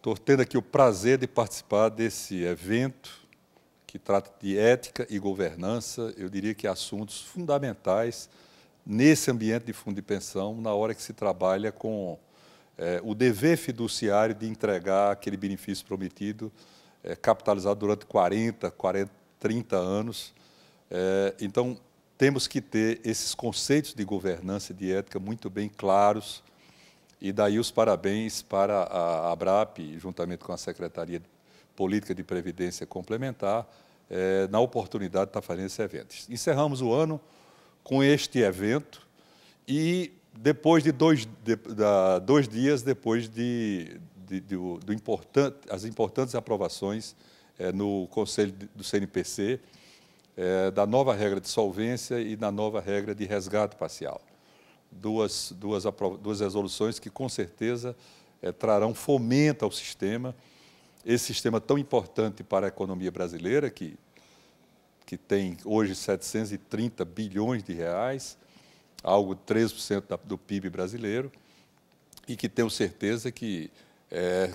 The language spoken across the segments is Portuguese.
Estou tendo aqui o prazer de participar desse evento que trata de ética e governança, eu diria que assuntos fundamentais nesse ambiente de fundo de pensão, na hora que se trabalha com é, o dever fiduciário de entregar aquele benefício prometido, é, capitalizado durante 40, 40, 30 anos. É, então, temos que ter esses conceitos de governança e de ética muito bem claros e daí os parabéns para a ABRAP, juntamente com a Secretaria de Política de Previdência Complementar, é, na oportunidade de estar tá fazendo esse evento. Encerramos o ano com este evento e depois de dois, de, da, dois dias depois de, de, de do, do importante, as importantes aprovações é, no Conselho do CNPC, é, eh, da nova regra de solvência e da nova regra de resgate parcial duas, duas, duas resoluções que, com certeza, é, trarão fomento ao sistema, esse sistema tão importante para a economia brasileira, que, que tem hoje 730 bilhões de reais, algo 13% da, do PIB brasileiro, e que tenho certeza que é,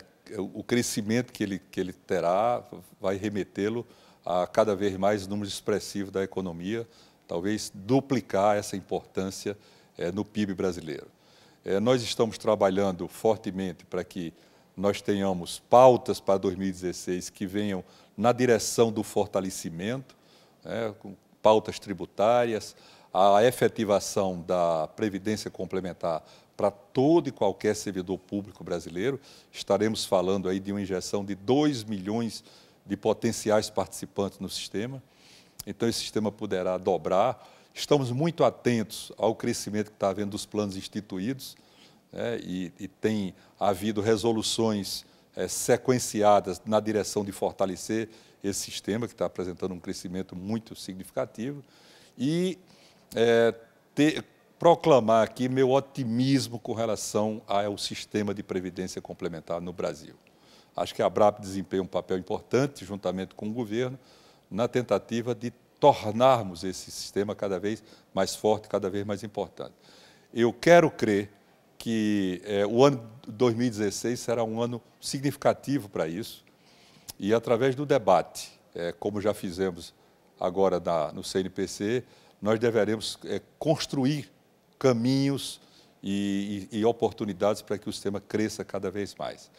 o crescimento que ele, que ele terá vai remetê-lo a cada vez mais número expressivo da economia, talvez duplicar essa importância é, no PIB brasileiro. É, nós estamos trabalhando fortemente para que nós tenhamos pautas para 2016 que venham na direção do fortalecimento, né, com pautas tributárias, a efetivação da previdência complementar para todo e qualquer servidor público brasileiro. Estaremos falando aí de uma injeção de 2 milhões de potenciais participantes no sistema. Então, esse sistema poderá dobrar Estamos muito atentos ao crescimento que está havendo dos planos instituídos né, e, e, tem havido resoluções é, sequenciadas na direção de fortalecer esse sistema, que está apresentando um crescimento muito significativo. E é, ter, proclamar aqui meu otimismo com relação ao sistema de previdência complementar no Brasil. Acho que a BRAP desempenha um papel importante, juntamente com o governo, na tentativa de tornarmos esse sistema cada vez mais forte, cada vez mais importante. Eu quero crer que é, o ano 2016 será um ano significativo para isso, e através do debate, é, como já fizemos agora na, no CNPC, nós deveremos é, construir caminhos e, e, e oportunidades para que o sistema cresça cada vez mais.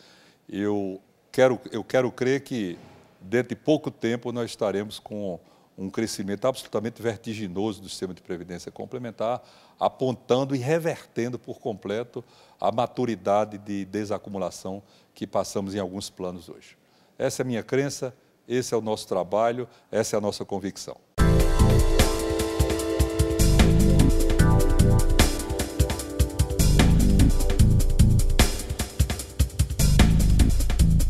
Eu quero, eu quero crer que, dentro de pouco tempo, nós estaremos com um crescimento absolutamente vertiginoso do sistema de previdência complementar, apontando e revertendo por completo a maturidade de desacumulação que passamos em alguns planos hoje. Essa é a minha crença, esse é o nosso trabalho, essa é a nossa convicção.